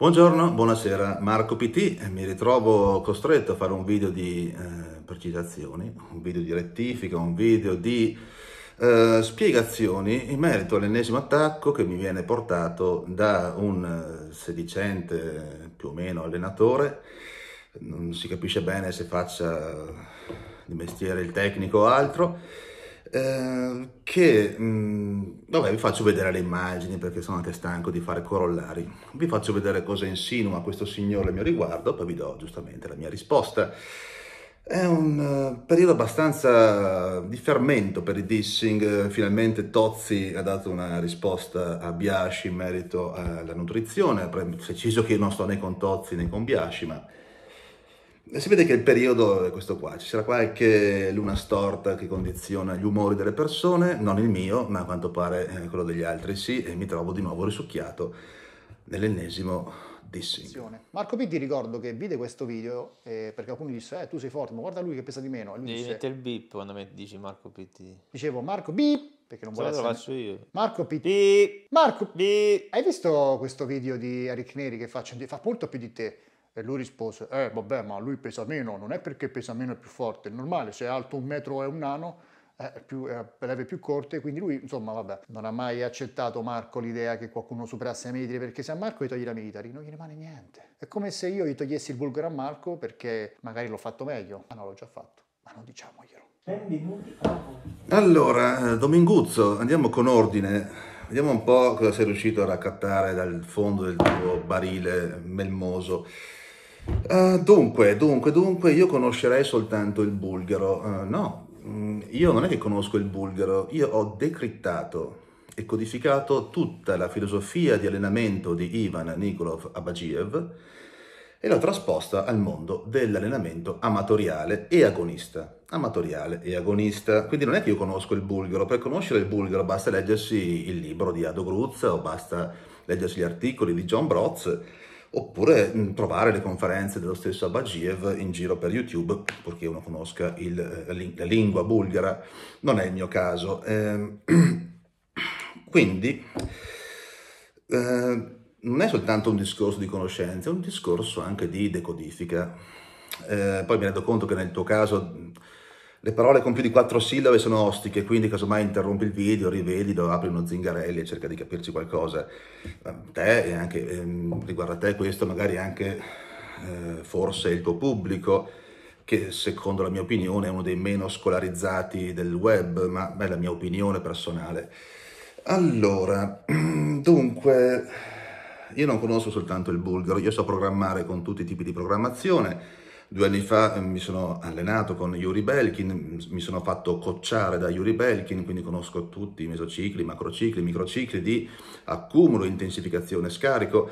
Buongiorno, buonasera, Marco PT, eh, mi ritrovo costretto a fare un video di eh, precisazioni, un video di rettifica, un video di eh, spiegazioni in merito all'ennesimo attacco che mi viene portato da un eh, sedicente più o meno allenatore, non si capisce bene se faccia di mestiere il tecnico o altro, Ehm, che mh, mhmm, vabbè vi faccio vedere le immagini perché sono anche stanco di fare corollari vi faccio vedere cosa insinua questo signore a mio riguardo poi vi do giustamente la mia risposta è un eh, periodo abbastanza eh, di fermento per il dissing, finalmente Tozzi ha dato una risposta a Biasci in merito alla nutrizione, Ha preciso che io non sto né con Tozzi né con Biasci, ma si vede che il periodo è questo qua, ci sarà qualche luna storta che condiziona gli umori delle persone, non il mio, ma a quanto pare eh, quello degli altri sì, e mi trovo di nuovo risucchiato nell'ennesimo dissing. Marco P ti ricordo che vide questo video eh, perché qualcuno disse eh, tu sei forte, ma guarda lui che pesa di meno. lui Devi disse, mettere il bip quando me dici Marco Pitti. Dicevo Marco bip perché non vuole essere... io. Marco P. Beep. Marco P. Hai visto questo video di Eric Neri che fa, cioè, fa molto più di te? E lui rispose, eh vabbè ma lui pesa meno, non è perché pesa meno è più forte, è normale, se è alto un metro e un nano è più, è leve più corte, quindi lui insomma vabbè, non ha mai accettato Marco l'idea che qualcuno superasse i metri perché se a Marco gli togli la militari non gli rimane niente. È come se io gli togliessi il bulgaro a Marco perché magari l'ho fatto meglio, ma no l'ho già fatto, ma non diciamoglielo. Allora, eh, Dominguzzo, andiamo con ordine. Vediamo un po' cosa sei riuscito a raccattare dal fondo del tuo barile melmoso. Uh, dunque, dunque, dunque, io conoscerei soltanto il bulgaro. Uh, no, mm, io non è che conosco il bulgaro, io ho decrittato e codificato tutta la filosofia di allenamento di Ivan Nikolov Abagiev e l'ho trasposta al mondo dell'allenamento amatoriale e agonista. Amatoriale e agonista. Quindi non è che io conosco il bulgaro, per conoscere il bulgaro basta leggersi il libro di Ado Gruzza o basta leggersi gli articoli di John Brotz oppure mm, trovare le conferenze dello stesso Abagiev in giro per YouTube, purché uno conosca il, eh, la lingua bulgara, non è il mio caso. Eh, quindi eh, non è soltanto un discorso di conoscenza, è un discorso anche di decodifica. Eh, poi mi rendo conto che nel tuo caso le parole con più di quattro sillabe sono ostiche, quindi casomai interrompi il video, rivedilo, apri uno zingarelli e cerca di capirci qualcosa. Te e anche, ehm, riguardo a te questo, magari anche eh, forse il tuo pubblico, che secondo la mia opinione è uno dei meno scolarizzati del web, ma è la mia opinione personale. Allora, dunque, io non conosco soltanto il bulgaro, io so programmare con tutti i tipi di programmazione, Due anni fa eh, mi sono allenato con Yuri Belkin, mi sono fatto cocciare da Yuri Belkin, quindi conosco tutti i mesocicli, macrocicli, microcicli di accumulo, intensificazione, scarico.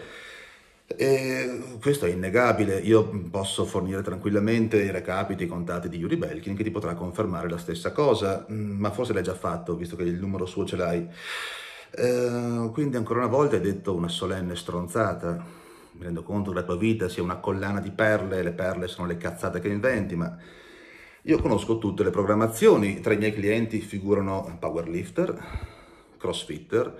E questo è innegabile, io posso fornire tranquillamente i recapiti, i contatti di Yuri Belkin che ti potrà confermare la stessa cosa, mm, ma forse l'hai già fatto visto che il numero suo ce l'hai. E eh, quindi ancora una volta hai detto una solenne stronzata, mi rendo conto che la tua vita sia una collana di perle, le perle sono le cazzate che inventi, ma io conosco tutte le programmazioni, tra i miei clienti figurano powerlifter, crossfitter,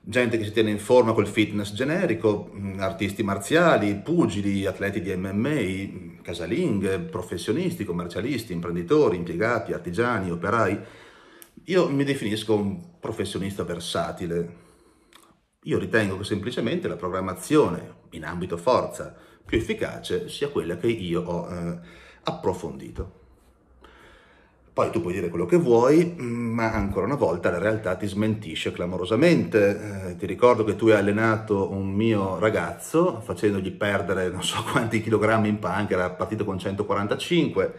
gente che si tiene in forma col fitness generico, mm, artisti marziali, pugili, atleti di MMA, casalinghe, professionisti, commercialisti, imprenditori, impiegati, artigiani, operai. Io mi definisco un professionista versatile. Io ritengo che semplicemente la programmazione in ambito forza più efficace sia quella che io ho eh, approfondito. Poi tu puoi dire quello che vuoi, mm, ma ancora una volta la realtà ti smentisce clamorosamente. Eh, ti ricordo che tu hai allenato un mio ragazzo facendogli perdere non so quanti chilogrammi in panca, era partito con 145,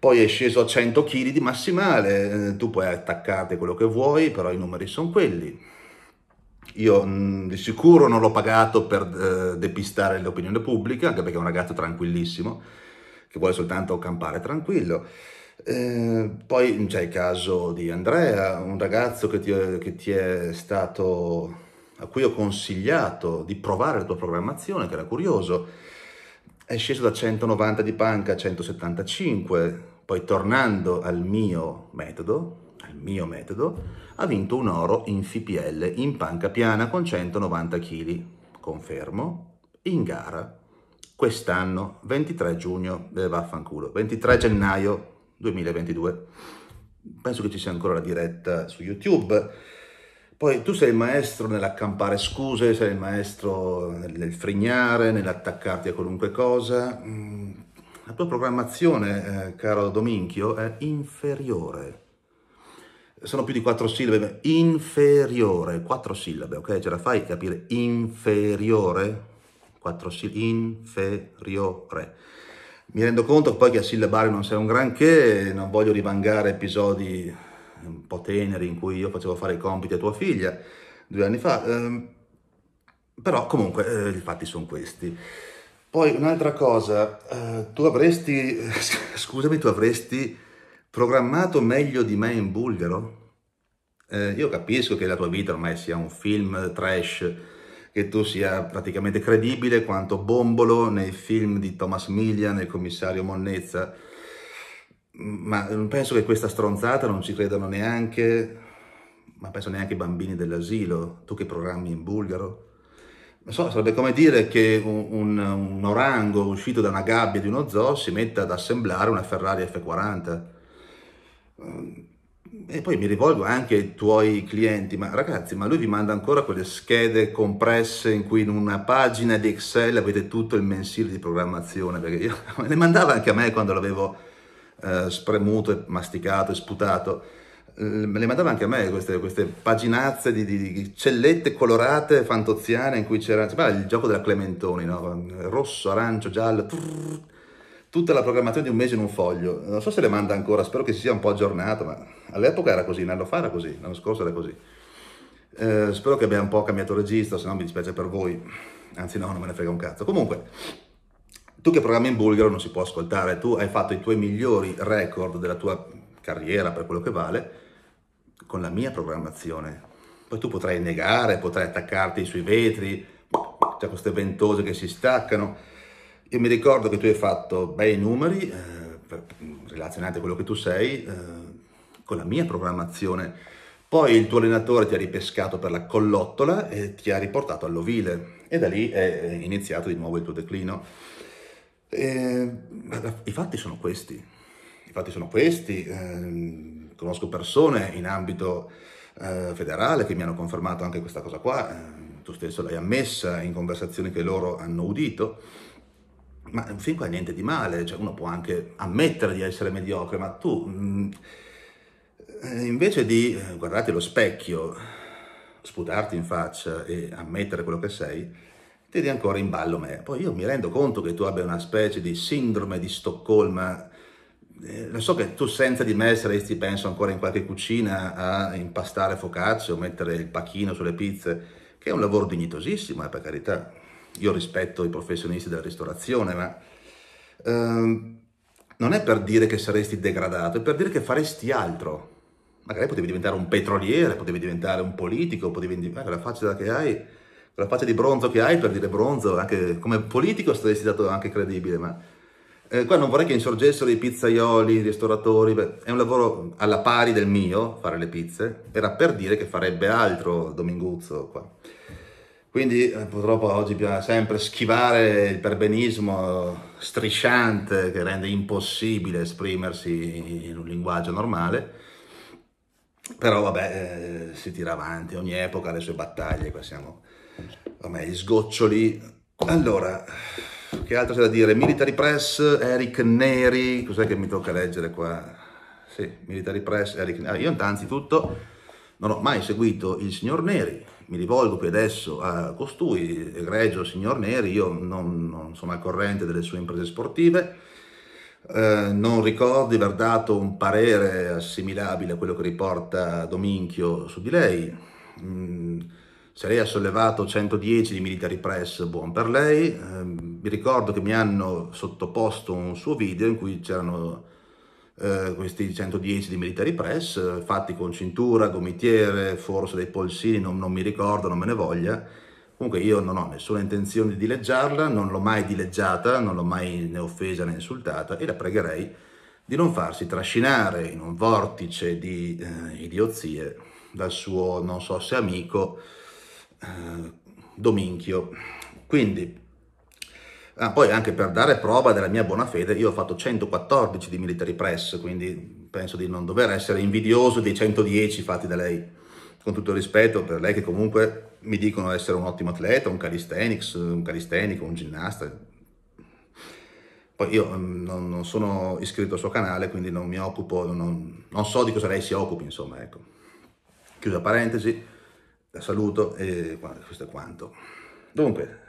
poi è sceso a 100 kg di massimale. Eh, tu puoi attaccarti quello che vuoi, però i numeri sono quelli io mm, di sicuro non l'ho pagato per eh, depistare l'opinione pubblica, anche perché è un ragazzo tranquillissimo, che vuole soltanto campare tranquillo. Eh, poi c'è il caso di Andrea, un ragazzo che ti, che ti, è stato, a cui ho consigliato di provare la tua programmazione, che era curioso, è sceso da 190 di panca a 175, poi tornando al mio metodo, mio metodo, ha vinto un oro in FPL in panca piana con 190 kg, confermo, in gara quest'anno, 23 giugno, eh, vaffanculo, 23 gennaio 2022. Penso che ci sia ancora la diretta su YouTube. Poi tu sei il maestro nell'accampare scuse, sei il maestro nel frignare, nell'attaccarti a qualunque cosa. Mm, la tua programmazione, eh, caro Dominchio, è inferiore sono più di quattro sillabe, inferiore, quattro sillabe, ok? Ce cioè la fai capire? Inferiore, quattro sillabe, inferiore. Mi rendo conto poi che a sillabare non sei un granché, non voglio rivangare episodi un po' teneri in cui io facevo fare i compiti a tua figlia due anni fa, ehm, però comunque eh, i fatti sono questi. Poi un'altra cosa, eh, tu avresti, scusami, tu avresti programmato meglio di me in bulgaro? Eh, io capisco che la tua vita ormai sia un film trash, che tu sia praticamente credibile quanto Bombolo nei film di Thomas Milian e commissario Monnezza, ma penso che questa stronzata non ci credano neanche, ma penso neanche i bambini dell'asilo, tu che programmi in bulgaro. Non so, sarebbe come dire che un, un, un orango uscito da una gabbia di uno zoo si metta ad assemblare una Ferrari F40. Ehm, e poi mi rivolgo anche ai tuoi clienti, ma ragazzi, ma lui vi manda ancora quelle schede compresse in cui in una pagina di Excel avete tutto il mensile di programmazione, perché io, le mandava anche a me quando l'avevo eh, spremuto e masticato e sputato, me le mandava anche a me queste, queste paginazze di, di, di, cellette colorate fantoziane in cui c'era, il gioco della Clementoni, no? rosso, arancio, giallo, trrr, tutta la programmazione di un mese in un foglio. Non so se le manda ancora, spero che si sia un po' aggiornato, ma all'epoca era così, un anno fa era così, l'anno scorso era così. Eh, spero che abbia un po' cambiato registro, se no mi dispiace per voi. Anzi no, non me ne frega un cazzo. Comunque, tu che programmi in bulgaro non si può ascoltare, tu hai fatto i tuoi migliori record della tua carriera, per quello che vale, con la mia programmazione. Poi tu potrai negare, potrai attaccarti sui vetri, c'è queste ventose che si staccano, io mi ricordo che tu hai fatto bei numeri eh, mm, relazionati a quello che tu sei eh, con la mia programmazione. Poi il tuo allenatore ti ha ripescato per la collottola e ti ha riportato all'ovile e da lì è iniziato di nuovo il tuo declino. E, I fatti sono questi. I fatti sono questi. Eh, conosco persone in ambito eh, federale che mi hanno confermato anche questa cosa qua. Ehm, tu stesso l'hai ammessa in conversazioni che loro hanno udito ma fin qua niente di male, cioè uno può anche ammettere di essere mediocre, ma tu mh, mm, eh, invece di eh, guardarti allo specchio, sputarti in faccia e ammettere quello che sei, ti di ancora in ballo me. Poi io mi rendo conto che tu abbia una specie di sindrome di Stoccolma, eh, lo so che tu senza di me saresti, penso, ancora in qualche cucina a impastare focacce o mettere il pacchino sulle pizze, che è un lavoro dignitosissimo, eh, per carità, io rispetto i professionisti della ristorazione, ma ehm, non è per dire che saresti degradato, è per dire che faresti altro. Magari potevi diventare un petroliere, potevi diventare un politico, potevi diventare la faccia che hai, la faccia di bronzo che hai per dire bronzo, anche come politico saresti stato anche credibile, ma eh, qua non vorrei che insorgessero i pizzaioli, i ristoratori, beh, è un lavoro alla pari del mio, fare le pizze, era per dire che farebbe altro Dominguzzo qua. Quindi eh, purtroppo oggi bisogna sempre schivare il perbenismo strisciante che rende impossibile esprimersi in un linguaggio normale, però vabbè eh, si tira avanti, ogni epoca ha le sue battaglie, qua siamo ormai gli sgoccioli. Allora, che altro c'è da dire? Military Press, Eric Neri, cos'è che mi tocca leggere qua? Sì, Military Press, Eric Neri. Ah, io innanzitutto non ho mai seguito il signor Neri, mi rivolgo qui adesso a costui, egregio signor Neri, io non, non sono al corrente delle sue imprese sportive, eh, non ricordo di aver dato un parere assimilabile a quello che riporta Dominchio su di lei. Mm, se lei ha sollevato 110 di Military Press, buon per lei. Eh, vi ricordo che mi hanno sottoposto un suo video in cui c'erano eh, questi 110 di military press, eh, fatti con cintura, gomitiere, forse dei polsini, non, non, mi ricordo, non me ne voglia. Comunque io non ho nessuna intenzione di dileggiarla, non l'ho mai dileggiata, non l'ho mai né offesa né insultata e la pregherei di non farsi trascinare in un vortice di eh, idiozie dal suo non so se amico eh, Dominchio. Quindi Ah, poi anche per dare prova della mia buona fede, io ho fatto 114 di military press, quindi penso di non dover essere invidioso dei 110 fatti da lei. Con tutto il rispetto per lei che comunque mi dicono essere un ottimo atleta, un calisthenics, un calistenico, un ginnasta. Poi io mm, non, non, sono iscritto al suo canale, quindi non mi occupo, non, non so di cosa lei si occupi, insomma, ecco. Chiusa parentesi, la saluto e questo è quanto. Dunque,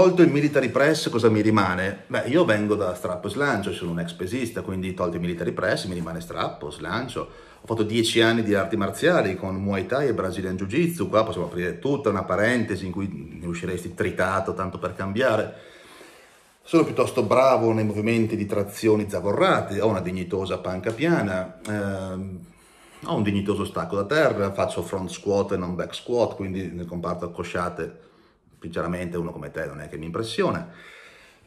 Tolto il military press, cosa mi rimane? Beh, io vengo da strappo e slancio, sono un ex pesista, quindi tolto il military press, mi rimane strappo, slancio. Ho fatto dieci anni di arti marziali con Muay Thai e Brazilian Jiu Jitsu, qua possiamo aprire tutta una parentesi in cui ne usciresti tritato tanto per cambiare. Sono piuttosto bravo nei movimenti di trazioni zavorrate, ho una dignitosa panca piana, ehm, ho un dignitoso stacco da terra, faccio front squat e non back squat, quindi nel comparto accosciate sinceramente uno come te non è che mi impressiona.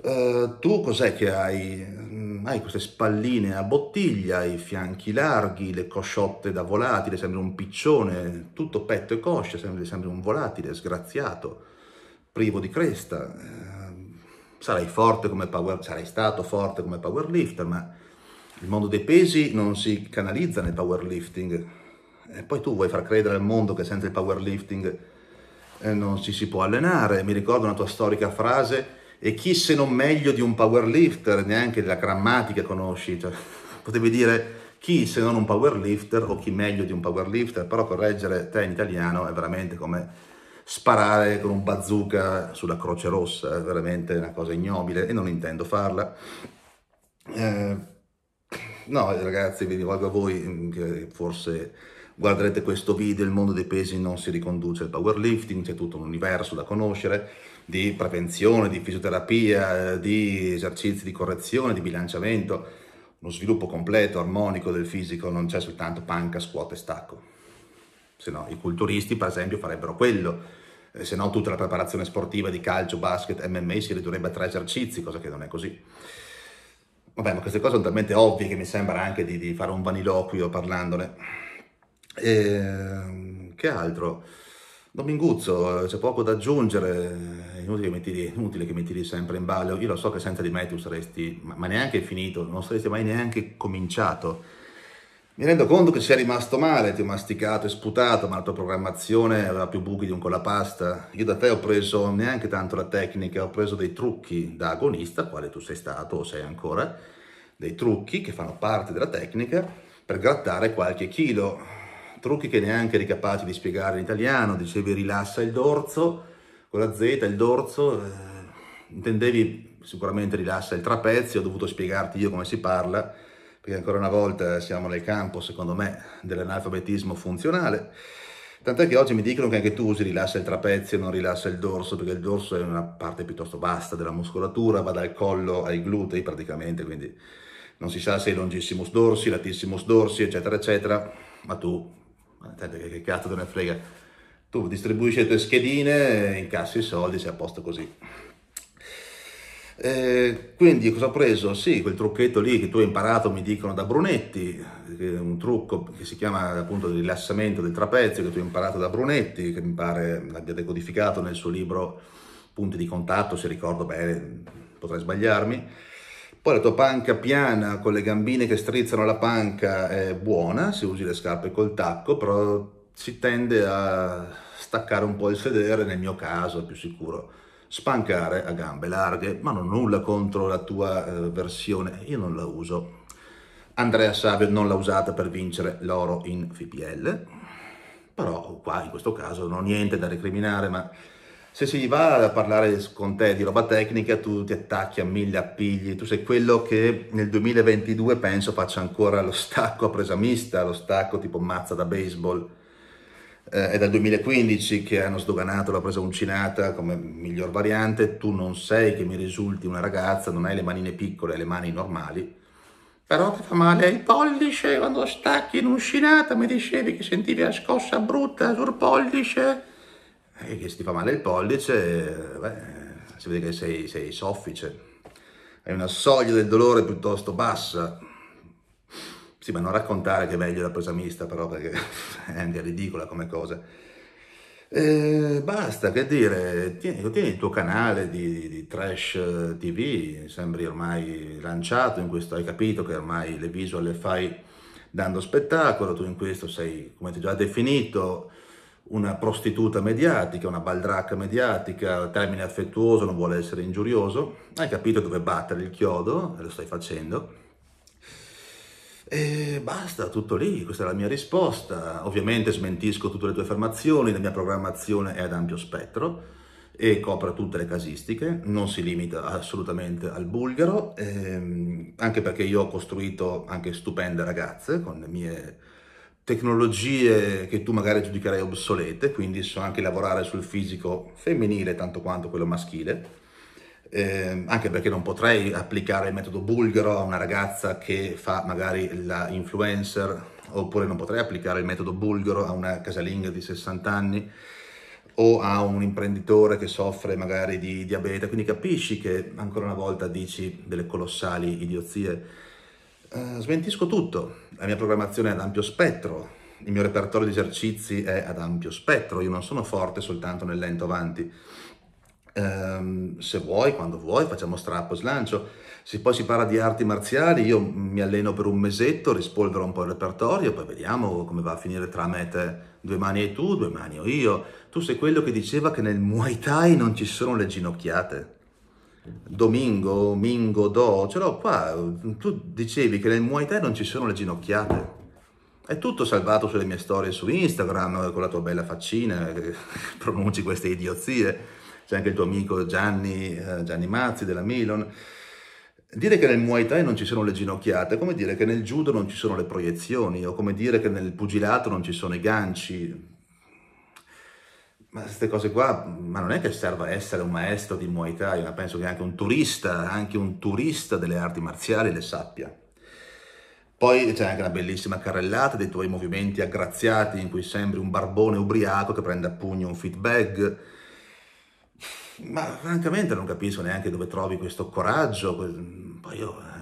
Uh, tu cos'è che hai? Mm, hai queste spalline a bottiglia, i fianchi larghi, le cosciotte da volatile, sembri un piccione, tutto petto e cosce, sembri, sembri un volatile, sgraziato, privo di cresta. Uh, sarai forte come power, sarai stato forte come powerlifter, ma il mondo dei pesi non si canalizza nel powerlifting. E poi tu vuoi far credere al mondo che senza il powerlifting non ci si può allenare. Mi ricordo una tua storica frase, e chi se non meglio di un powerlifter, neanche della grammatica conosci, cioè, potevi dire chi se non un powerlifter o chi meglio di un powerlifter, però correggere te in italiano è veramente come sparare con un bazooka sulla Croce Rossa, è veramente una cosa ignobile e non intendo farla. Eh, no, ragazzi, vi rivolgo a voi mm, che forse guarderete questo video, il mondo dei pesi non si riconduce al powerlifting, c'è tutto un universo da conoscere di prevenzione, di fisioterapia, di esercizi di correzione, di bilanciamento, uno sviluppo completo, armonico del fisico, non c'è soltanto panca, squat e stacco. Se no, i culturisti, per esempio, farebbero quello. Eh, se no, tutta la preparazione sportiva di calcio, basket, MMA si ridurrebbe a tre esercizi, cosa che non è così. Vabbè, ma queste cose sono talmente ovvie che mi sembra anche di, di fare un vaniloquio parlandone. E, ehm, che altro? Dominguzzo, eh, c'è poco da aggiungere, è inutile che, mi tiri, inutile che mi tiri sempre in ballo, io lo so che senza di me tu saresti, ma, ma neanche finito, non saresti mai neanche cominciato. Mi rendo conto che sei rimasto male, ti ho masticato e sputato, ma la tua programmazione aveva più buchi di un colapasta. Io da te ho preso neanche tanto la tecnica, ho preso dei trucchi da agonista, quale tu sei stato o sei ancora, dei trucchi che fanno parte della tecnica per grattare qualche chilo trucchi che neanche eri capace di spiegare in italiano, dicevi rilassa il dorso, con la Z il dorso, eh, intendevi sicuramente rilassa il trapezio, ho dovuto spiegarti io come si parla, perché ancora una volta siamo nel campo, secondo me, dell'analfabetismo funzionale. Tant'è che oggi mi dicono che anche tu usi rilassa il trapezio, non rilassa il dorso, perché il dorso è una parte piuttosto vasta della muscolatura, va dal collo ai glutei praticamente, quindi non si sa se è longissimus dorsi, latissimus dorsi, eccetera, eccetera, ma tu ma te che cazzo te ne frega? Tu distribuisci le tue schedine, incassi i soldi, sei a posto così. Eh, quindi cosa ho preso? Sì, quel trucchetto lì che tu hai imparato, mi dicono, da Brunetti, un trucco che si chiama appunto rilassamento del trapezio, che tu hai imparato da Brunetti, che mi pare abbia decodificato nel suo libro Punti di contatto, se ricordo bene, potrei sbagliarmi poi la tua panca piana con le gambine che strizzano la panca è buona se usi le scarpe col tacco, però si tende a staccare un po' il sedere, nel mio caso è più sicuro spancare a gambe larghe, ma non ho nulla contro la tua eh, versione, io non la uso. Andrea Savio non l'ha usata per vincere l'oro in FPL, però qua in questo caso non ho niente da recriminare, ma se si va a parlare con te di roba tecnica, tu ti attacchi a mille appigli, tu sei quello che nel 2022 penso faccia ancora lo stacco a presa mista, lo stacco tipo mazza da baseball. Eh, è dal 2015 che hanno sdoganato la presa uncinata come miglior variante, tu non sei che mi risulti una ragazza, non hai le manine piccole, hai le mani normali, però ti fa male ai pollice, quando stacchi in uncinata mi dicevi che sentivi la scossa brutta sul pollice, e eh, che se ti fa male il pollice, eh, beh, si vede che sei, sei soffice, hai una soglia del dolore piuttosto bassa. Sì, ma non raccontare che è meglio la presa mista, però, perché è anche ridicola come cosa. E eh, basta, che dire, tieni, ecco, tieni il tuo canale di, di, di, trash TV, sembri ormai lanciato in questo, hai capito che ormai le visual le fai dando spettacolo, tu in questo sei, come ti ho già definito, una prostituta mediatica, una baldracca mediatica, termine affettuoso, non vuole essere ingiurioso, hai capito dove battere il chiodo, e lo stai facendo. E basta, tutto lì, questa è la mia risposta. Ovviamente smentisco tutte le tue affermazioni, la mia programmazione è ad ampio spettro e copre tutte le casistiche, non si limita assolutamente al bulgaro, ehm, anche perché io ho costruito anche stupende ragazze con le mie tecnologie che tu magari giudicherai obsolete, quindi so anche lavorare sul fisico femminile tanto quanto quello maschile, eh, anche perché non potrei applicare il metodo bulgaro a una ragazza che fa magari la influencer, oppure non potrei applicare il metodo bulgaro a una casalinga di 60 anni o a un imprenditore che soffre magari di diabete, quindi capisci che ancora una volta dici delle colossali idiozie eh, smentisco tutto. La mia programmazione è ad ampio spettro, il mio repertorio di esercizi è ad ampio spettro, io non sono forte soltanto nel lento avanti. Ehm, se vuoi, quando vuoi, facciamo strappo, slancio. Se poi si parla di arti marziali, io mi alleno per un mesetto, rispolvero un po' il repertorio, poi vediamo come va a finire tra me e te. Due mani e tu, due mani o io. Tu sei quello che diceva che nel Muay Thai non ci sono le ginocchiate. Domingo, Mingo, Do, ce l'ho qua. Tu dicevi che nel Muay Thai non ci sono le ginocchiate. È tutto salvato sulle mie storie su Instagram, con la tua bella faccina, che pronunci queste idiozie. C'è anche il tuo amico Gianni, eh, Gianni Mazzi della Milon. Dire che nel Muay Thai non ci sono le ginocchiate è come dire che nel judo non ci sono le proiezioni o come dire che nel pugilato non ci sono i ganci ma queste cose qua, ma non è che serva essere un maestro di Muay Thai, ma penso che anche un turista, anche un turista delle arti marziali le sappia. Poi c'è anche una bellissima carrellata dei tuoi movimenti aggraziati in cui sembri un barbone ubriaco che prende a pugno un feedback. Ma francamente non capisco neanche dove trovi questo coraggio. Poi io... Eh,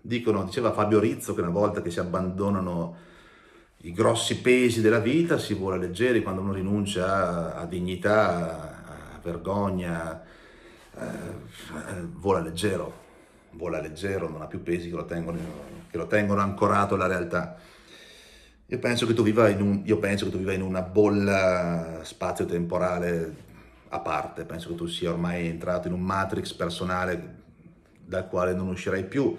dicono, diceva Fabio Rizzo che una volta che si abbandonano i grossi pesi della vita si vola leggeri quando uno rinuncia a, a dignità, a vergogna, eh, eh, vola leggero, vola leggero, non ha più pesi che lo tengono, che lo tengono ancorato alla realtà. Io penso, un, io penso, che tu viva in una bolla spazio-temporale a parte, penso che tu sia ormai entrato in un matrix personale dal quale non uscirai più.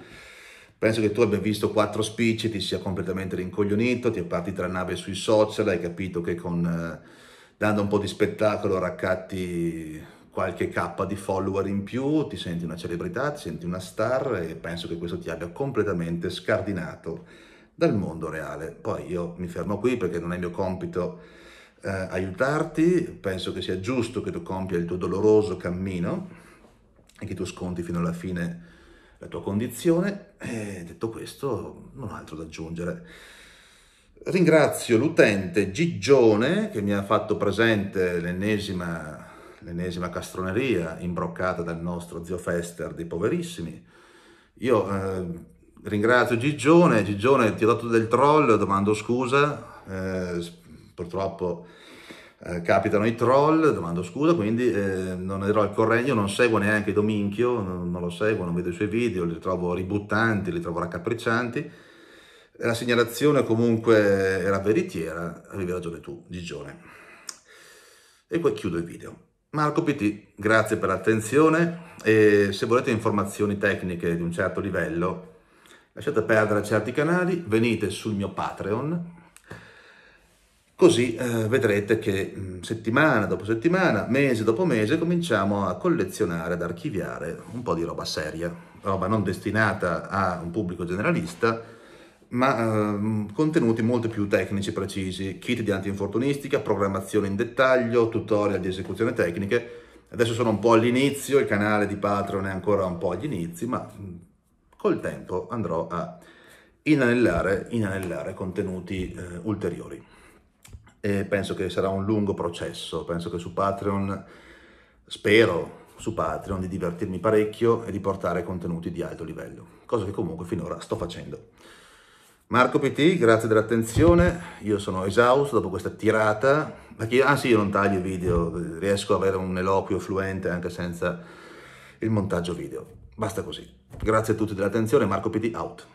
Penso che tu abbia visto quattro spicci, ti sia completamente rincoglionito, ti è partita la nave sui social, hai capito che con, eh, dando un po' di spettacolo raccatti qualche K di follower in più, ti senti una celebrità, ti senti una star e penso che questo ti abbia completamente scardinato dal mondo reale. Poi io mi fermo qui perché non è mio compito eh, aiutarti, penso che sia giusto che tu compia il tuo doloroso cammino e che tu sconti fino alla fine la tua condizione e detto questo non ho altro da aggiungere. Ringrazio l'utente Gigione che mi ha fatto presente l'ennesima, l'ennesima castroneria imbroccata dal nostro zio Fester dei poverissimi. Io eh, ringrazio Gigione, Gigione ti ho dato del troll, domando scusa, eh, purtroppo eh, capitano i troll, domando scusa, quindi eh, non ero al corregno, non seguo neanche Dominchio, non, non, lo seguo, non vedo i suoi video, li trovo ributtanti, li trovo raccapriccianti. La segnalazione comunque era veritiera, avevi ragione tu, Gigione. E poi chiudo il video. Marco PT, grazie per l'attenzione e se volete informazioni tecniche di un certo livello, lasciate perdere certi canali, venite sul mio Patreon, Così eh, vedrete che mh, mm, settimana dopo settimana, mese dopo mese, cominciamo a collezionare, ad archiviare un po' di roba seria, roba non destinata a un pubblico generalista, ma eh, contenuti molto più tecnici e precisi, kit di antinfortunistica, programmazione in dettaglio, tutorial di esecuzione tecniche. Adesso sono un po' all'inizio, il canale di Patreon è ancora un po' agli inizi, ma mm, col tempo andrò a inanellare, inanellare contenuti eh, ulteriori e penso che sarà un lungo processo, penso che su Patreon, spero su Patreon di divertirmi parecchio e di portare contenuti di alto livello, cosa che comunque finora sto facendo. Marco PT, grazie dell'attenzione, io sono esausto dopo questa tirata, ma perché, ah sì, io non taglio i video, riesco ad avere un eloquio fluente anche senza il montaggio video. Basta così. Grazie a tutti dell'attenzione, Marco PT out.